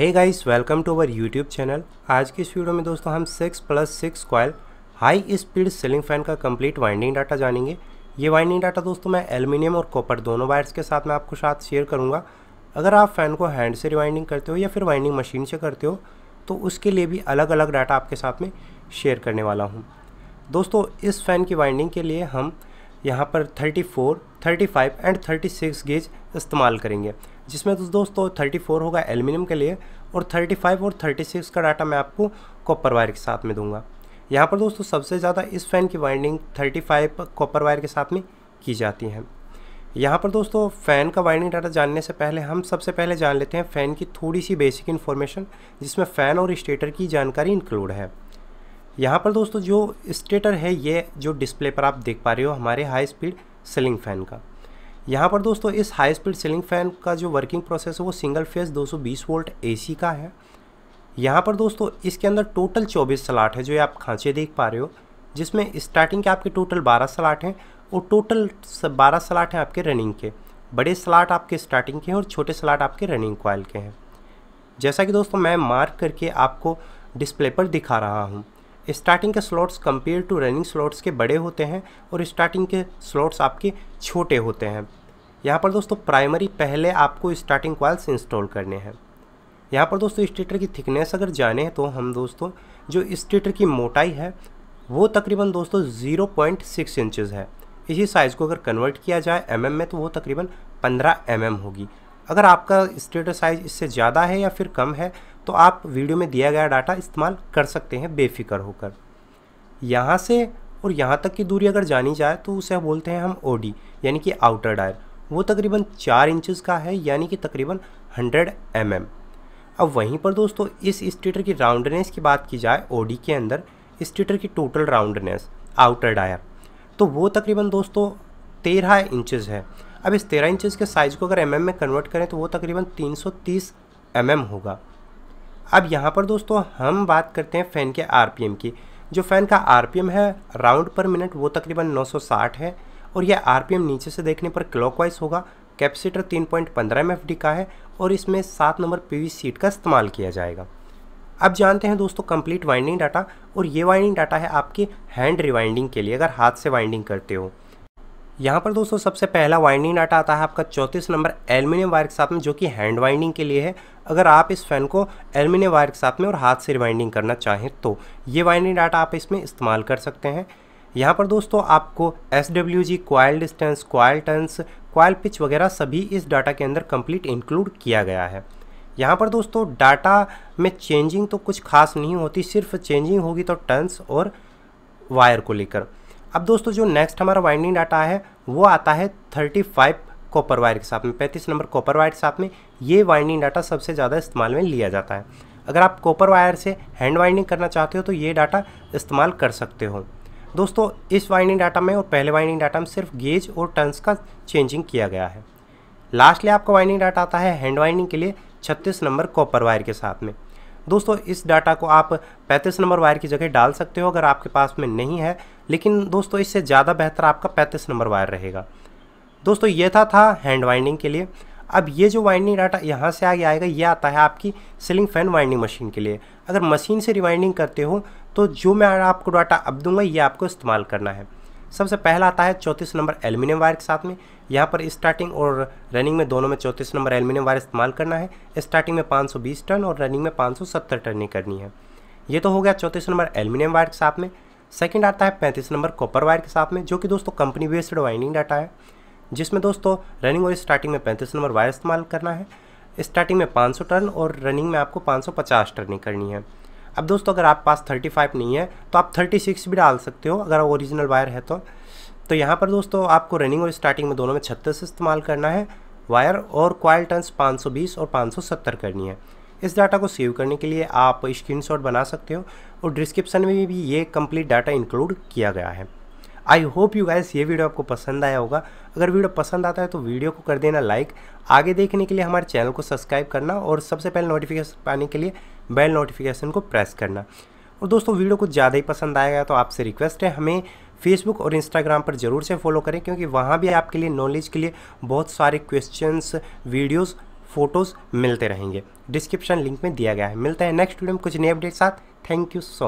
Hey guys welcome to our YouTube channel आज की इस वीडियो में दोस्तों हम 6 प्लस six coil high speed ceiling fan का कंप्लीट वाइंडिंग डाटा जानेंगे ये वाइंडिंग डाटा दोस्तों मैं एल्युमिनियम और कॉपर दोनों वायर्स के साथ मैं आपको साथ शेयर करूँगा अगर आप फ़ैन को हैंड से रिवाइंडिंग करते हो या फिर वाइंडिंग मशीन से करते हो तो उसके लिए भी अलग अलग डाटा आपके साथ में शेयर करने वाला हूँ दोस्तों इस फ़ैन की वाइंडिंग के लिए हम यहाँ पर thirty five and six gauge इस्तेमाल करेंगे जिसमें तो दोस्तों 34 होगा एल्यूमिनियम के लिए और 35 और 36 का डाटा मैं आपको कॉपर वायर के साथ में दूंगा यहाँ पर दोस्तों सबसे ज़्यादा इस फैन की वाइंडिंग 35 कॉपर वायर के साथ में की जाती है यहाँ पर दोस्तों फ़ैन का वाइंडिंग डाटा जानने से पहले हम सबसे पहले जान लेते हैं फ़ैन की थोड़ी सी बेसिक इन्फॉर्मेशन जिसमें फ़ैन और स्टेटर की जानकारी इंक्लूड है यहाँ पर दोस्तों जो स्टेटर है ये जो डिस्प्ले पर आप देख पा रहे हो हमारे हाई स्पीड सेलिंग फ़ैन का यहाँ पर दोस्तों इस हाई स्पीड सीलिंग फैन का जो वर्किंग प्रोसेस है वो सिंगल फेज 220 वोल्ट एसी का है यहाँ पर दोस्तों इसके अंदर टोटल 24 सलाट है जो आप खांचे देख पा रहे हो जिसमें स्टार्टिंग के आपके टोटल 12 सलाट हैं और टोटल 12 सलाट हैं आपके रनिंग के बड़े सलाट आपके स्टार्टिंग के हैं और छोटे सलाट आपके रनिंग कॉयल के हैं जैसा कि दोस्तों मैं मार्क करके आपको डिस्प्ले पर दिखा रहा हूँ स्टार्टिंग के slots compare to running slots के बड़े होते हैं और स्टार्टिंग के स्लॉट्स आपके छोटे होते हैं यहाँ पर दोस्तों प्राइमरी पहले आपको स्टार्टिंग क्वाल्स इंस्टॉल करने हैं यहाँ पर दोस्तों स्टेटर की थिकनेस अगर जाने तो हम दोस्तों जो स्टेटर की मोटाई है वो तकरीबन दोस्तों ज़ीरो पॉइंट सिक्स इंचज़ है इसी साइज़ को अगर कन्वर्ट किया जाए एम mm में तो वो तकरीबन पंद्रह एम mm होगी अगर आपका स्टेटर साइज़ इससे ज़्यादा है या फिर कम है तो आप वीडियो में दिया गया डाटा इस्तेमाल कर सकते हैं बेफिक्र होकर यहाँ से और यहाँ तक की दूरी अगर जानी जाए तो उसे बोलते हैं हम ओ यानी कि आउटर डायर वो तकरीबन चार इंचज़ का है यानी कि तकरीबन हंड्रेड एम mm. अब वहीं पर दोस्तों इस स्टेटर की राउंडनेस की बात की जाए ओडी के अंदर स्टेटर की टोटल राउंडनेस आउटर डायर तो वो तकरीबन दोस्तों तेरह इंचज़ है अब इस तेरह इंचज़ के साइज़ को अगर एम mm में कन्वर्ट करें तो वो तकरीबन तीन सौ तीस एम mm होगा अब यहाँ पर दोस्तों हम बात करते हैं फ़ैन के आर की जो फ़ैन का आर है राउंड पर मिनट वो तकरीबन साठ है और यह आर नीचे से देखने पर क्लॉकवाइज होगा कैपेसिटर 3.15 पॉइंट का है और इसमें सात नंबर पी सीट का इस्तेमाल किया जाएगा अब जानते हैं दोस्तों कंप्लीट वाइंडिंग डाटा और ये वाइंडिंग डाटा है आपकी हैंड रिवाइंडिंग के लिए अगर हाथ से वाइंडिंग करते हो यहाँ पर दोस्तों सबसे पहला वाइंडिंग डाटा आता है आपका चौंतीस नंबर एल्युमिनियम वायर के साथ में जो कि हैंड वाइंडिंग के लिए है अगर आप इस फैन को एल्युमिनियम वायर के साथ में और हाथ से रिवाइंडिंग करना चाहें तो ये वाइंडिंग डाटा आप इसमें इस्तेमाल कर सकते हैं यहाँ पर दोस्तों आपको S W G coil distance coil turns coil pitch वगैरह सभी इस डाटा के अंदर कंप्लीट इंक्लूड किया गया है यहाँ पर दोस्तों डाटा में चेंजिंग तो कुछ खास नहीं होती सिर्फ चेंजिंग होगी तो टर्नस और वायर को लेकर अब दोस्तों जो नेक्स्ट हमारा वाइंडिंग डाटा है वो आता है थर्टी फाइव कॉपर वायर के साथ में पैंतीस नंबर कॉपर वायर के साथ में ये वाइंडिंग डाटा सबसे ज़्यादा इस्तेमाल में लिया जाता है अगर आप कॉपर वायर से हैंड वाइंडिंग करना चाहते हो तो ये डाटा इस्तेमाल कर सकते हो दोस्तों इस वाइंडिंग डाटा में और पहले वाइंडिंग डाटा में सिर्फ गेज और टर्न्स का चेंजिंग किया गया है लास्टली आपका वाइंडिंग डाटा आता है हैंड वाइंडिंग के लिए छत्तीस नंबर कॉपर वायर के साथ में दोस्तों इस डाटा को आप 35 नंबर वायर की जगह डाल सकते हो अगर आपके पास में नहीं है लेकिन दोस्तों इससे ज़्यादा बेहतर आपका पैंतीस नंबर वायर रहेगा दोस्तों ये था था हैंड वाइंडिंग के लिए अब ये जो वाइंडिंग डाटा यहाँ से आगे आएगा ये आता है आपकी सीलिंग फैन वाइंडिंग मशीन के लिए अगर मशीन से रिवाइंडिंग करते हो तो जो मैं आपको डाटा अब दूंगा ये आपको इस्तेमाल करना है सबसे पहला आता है चौंतीस नंबर एल्यूमिनियम वायर के साथ में यहाँ पर स्टार्टिंग और रनिंग में दोनों में चौंतीस नंबर एल्यूमिनियम वायर इस्तेमाल करना है स्टार्टिंग में 520 टन और रनिंग में 570 टन ही करनी है ये तो हो गया चौंतीस नंबर एल्यूमिनियम वायर के साथ में सेकेंड आता है पैंतीस नंबर कॉपर वायर के साथ में जो कि दोस्तों कंपनी बेस्ड वाइंडिंग डाटा है जिसमें दोस्तों रनिंग और स्टार्टिंग में पैंतीस नंबर वायर इस्तेमाल करना है स्टार्टिंग में सौ टन और रनिंग में आपको पाँच टन टर्निंग करनी है अब दोस्तों अगर आप पास 35 नहीं है तो आप 36 भी डाल सकते हो अगर ओरिजिनल वायर है तो तो यहाँ पर दोस्तों आपको रनिंग और स्टार्टिंग में दोनों में छत्तीस इस्तेमाल करना है वायर और क्वाइल टर्न्स 520 और 570 करनी है इस डाटा को सेव करने के लिए आप स्क्रीनशॉट बना सकते हो और डिस्क्रिप्शन में भी ये कम्प्लीट डाटा इंक्लूड किया गया है आई होप यू गाइस ये वीडियो आपको पसंद आया होगा अगर वीडियो पसंद आता है तो वीडियो को कर देना लाइक आगे देखने के लिए हमारे चैनल को सब्सक्राइब करना और सबसे पहले नोटिफिकेशन पाने के लिए बेल नोटिफिकेशन को प्रेस करना और दोस्तों वीडियो कुछ ज़्यादा ही पसंद आएगा तो आपसे रिक्वेस्ट है हमें फेसबुक और इंस्टाग्राम पर ज़रूर से फॉलो करें क्योंकि वहाँ भी आपके लिए नॉलेज के लिए बहुत सारे क्वेश्चंस वीडियोस फ़ोटोज़ मिलते रहेंगे डिस्क्रिप्शन लिंक में दिया गया है मिलता है नेक्स्ट वीडियो में कुछ नए अपडेट साथ थैंक यू सो